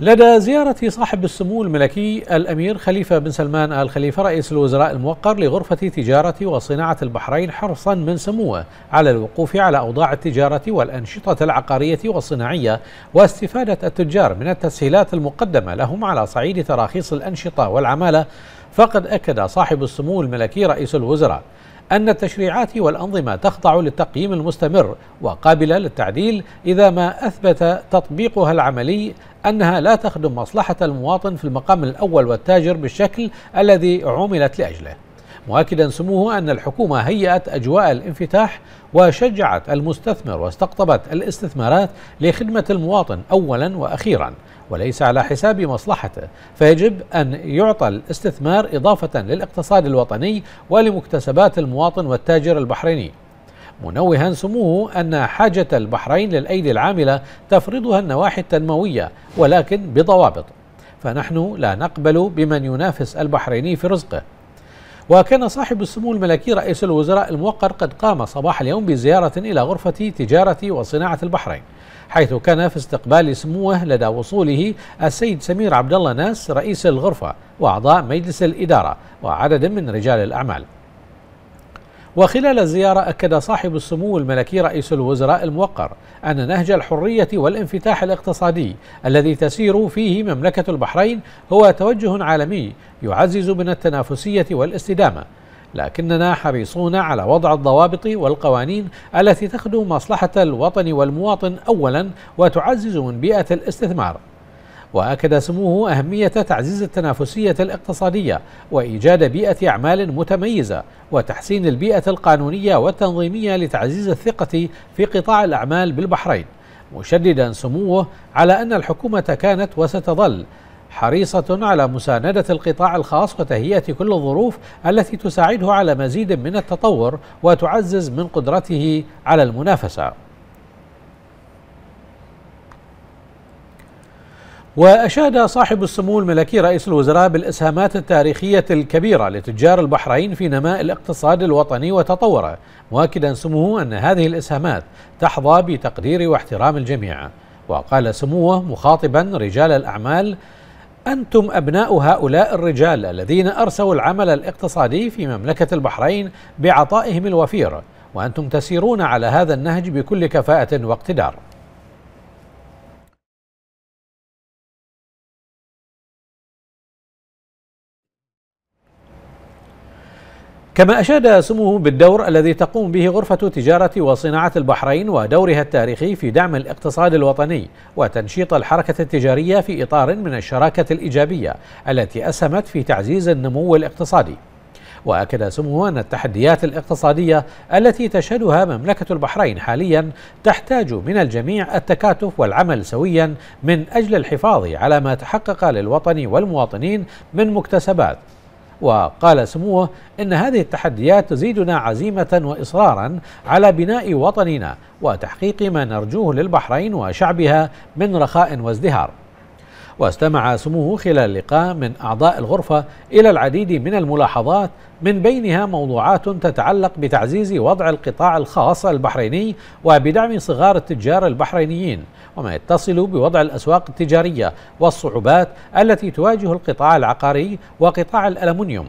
لدى زيارة صاحب السمو الملكي الأمير خليفة بن سلمان آل خليفة رئيس الوزراء الموقر لغرفة تجارة وصناعة البحرين حرصا من سموه على الوقوف على أوضاع التجارة والأنشطة العقارية والصناعية واستفادة التجار من التسهيلات المقدمة لهم على صعيد تراخيص الأنشطة والعمالة فقد أكد صاحب السمو الملكي رئيس الوزراء أن التشريعات والأنظمة تخضع للتقييم المستمر وقابلة للتعديل إذا ما أثبت تطبيقها العملي أنها لا تخدم مصلحة المواطن في المقام الأول والتاجر بالشكل الذي عملت لأجله مؤكدا سموه أن الحكومة هيئت أجواء الانفتاح وشجعت المستثمر واستقطبت الاستثمارات لخدمة المواطن أولا وأخيرا وليس على حساب مصلحته فيجب أن يعطى الاستثمار إضافة للاقتصاد الوطني ولمكتسبات المواطن والتاجر البحريني منوها سموه أن حاجة البحرين للأيدي العاملة تفرضها النواحي التنموية ولكن بضوابط فنحن لا نقبل بمن ينافس البحريني في رزقه وكان صاحب السمو الملكي رئيس الوزراء الموقر قد قام صباح اليوم بزيارة إلى غرفة تجارة وصناعة البحرين حيث كان في استقبال سموه لدى وصوله السيد سمير عبد الله ناس رئيس الغرفة وأعضاء مجلس الإدارة وعدد من رجال الأعمال وخلال الزيارة أكد صاحب السمو الملكي رئيس الوزراء الموقر أن نهج الحرية والانفتاح الاقتصادي الذي تسير فيه مملكة البحرين هو توجه عالمي يعزز من التنافسية والاستدامة لكننا حريصون على وضع الضوابط والقوانين التي تخدم مصلحة الوطن والمواطن أولا وتعزز من بيئة الاستثمار وأكد سموه أهمية تعزيز التنافسية الاقتصادية وإيجاد بيئة أعمال متميزة وتحسين البيئة القانونية والتنظيمية لتعزيز الثقة في قطاع الأعمال بالبحرين مشددا سموه على أن الحكومة كانت وستظل حريصة على مساندة القطاع الخاص وتهيئة كل الظروف التي تساعده على مزيد من التطور وتعزز من قدرته على المنافسة وأشاد صاحب السمو الملكي رئيس الوزراء بالإسهامات التاريخية الكبيرة لتجار البحرين في نماء الاقتصاد الوطني وتطوره مؤكدا سموه أن هذه الإسهامات تحظى بتقدير واحترام الجميع وقال سموه مخاطبا رجال الأعمال أنتم أبناء هؤلاء الرجال الذين أرسوا العمل الاقتصادي في مملكة البحرين بعطائهم الوفير وأنتم تسيرون على هذا النهج بكل كفاءة واقتدار كما أشاد سموه بالدور الذي تقوم به غرفة تجارة وصناعة البحرين ودورها التاريخي في دعم الاقتصاد الوطني وتنشيط الحركة التجارية في إطار من الشراكة الإيجابية التي أسهمت في تعزيز النمو الاقتصادي وأكد سموه أن التحديات الاقتصادية التي تشهدها مملكة البحرين حاليا تحتاج من الجميع التكاتف والعمل سويا من أجل الحفاظ على ما تحقق للوطن والمواطنين من مكتسبات وقال سموه إن هذه التحديات تزيدنا عزيمة وإصرارا على بناء وطننا وتحقيق ما نرجوه للبحرين وشعبها من رخاء وازدهار واستمع سموه خلال اللقاء من أعضاء الغرفة إلى العديد من الملاحظات من بينها موضوعات تتعلق بتعزيز وضع القطاع الخاص البحريني وبدعم صغار التجار البحرينيين وما يتصل بوضع الأسواق التجارية والصعوبات التي تواجه القطاع العقاري وقطاع الألمنيوم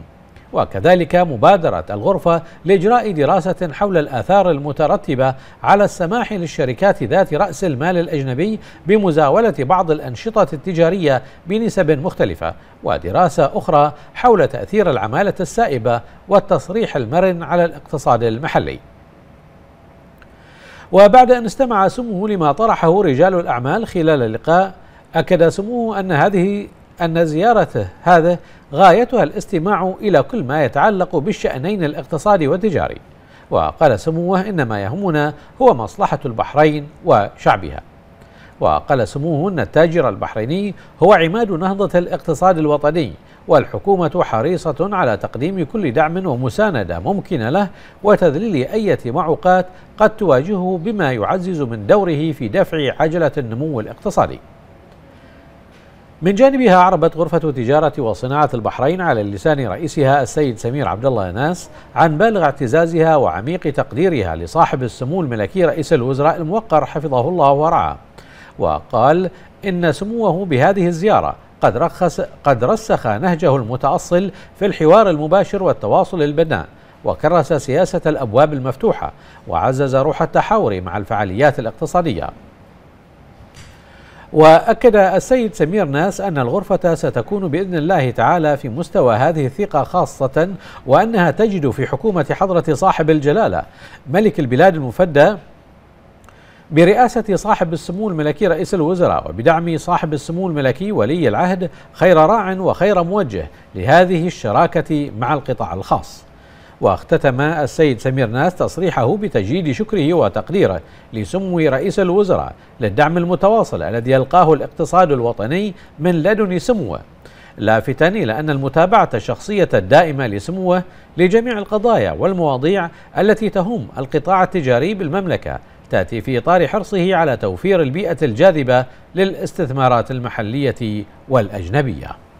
وكذلك مبادرة الغرفة لإجراء دراسة حول الآثار المترتبة على السماح للشركات ذات رأس المال الأجنبي بمزاولة بعض الأنشطة التجارية بنسب مختلفة ودراسة أخرى حول تأثير العمالة السائبة والتصريح المرن على الاقتصاد المحلي وبعد أن استمع سموه لما طرحه رجال الأعمال خلال اللقاء أكد سموه أن هذه أن زيارته هذا غايتها الاستماع إلى كل ما يتعلق بالشأنين الاقتصادي والتجاري وقال سموه إن ما يهمنا هو مصلحة البحرين وشعبها وقال سموه أن التاجر البحريني هو عماد نهضة الاقتصاد الوطني والحكومة حريصة على تقديم كل دعم ومساندة ممكنة له وتذليل أية معوقات قد تواجهه بما يعزز من دوره في دفع عجلة النمو الاقتصادي من جانبها عربت غرفة تجارة وصناعة البحرين على لسان رئيسها السيد سمير عبد الله ناس عن بالغ اعتزازها وعميق تقديرها لصاحب السمو الملكي رئيس الوزراء الموقر حفظه الله ورعاه وقال إن سموه بهذه الزيارة قد, رخص قد رسخ نهجه المتأصل في الحوار المباشر والتواصل البناء وكرس سياسة الأبواب المفتوحة وعزز روح التحاور مع الفعاليات الاقتصادية وأكد السيد سمير ناس أن الغرفة ستكون بإذن الله تعالى في مستوى هذه الثقة خاصة وأنها تجد في حكومة حضرة صاحب الجلالة ملك البلاد المفدى برئاسة صاحب السمو الملكي رئيس الوزراء وبدعم صاحب السمو الملكي ولي العهد خير راع وخير موجه لهذه الشراكة مع القطاع الخاص واختتم السيد سمير ناس تصريحه بتجديد شكره وتقديره لسمو رئيس الوزراء للدعم المتواصل الذي يلقاه الاقتصاد الوطني من لدن سموه لافتا إلى أن المتابعة الشخصية الدائمة لسموه لجميع القضايا والمواضيع التي تهم القطاع التجاري بالمملكة تأتي في إطار حرصه على توفير البيئة الجاذبة للاستثمارات المحلية والأجنبية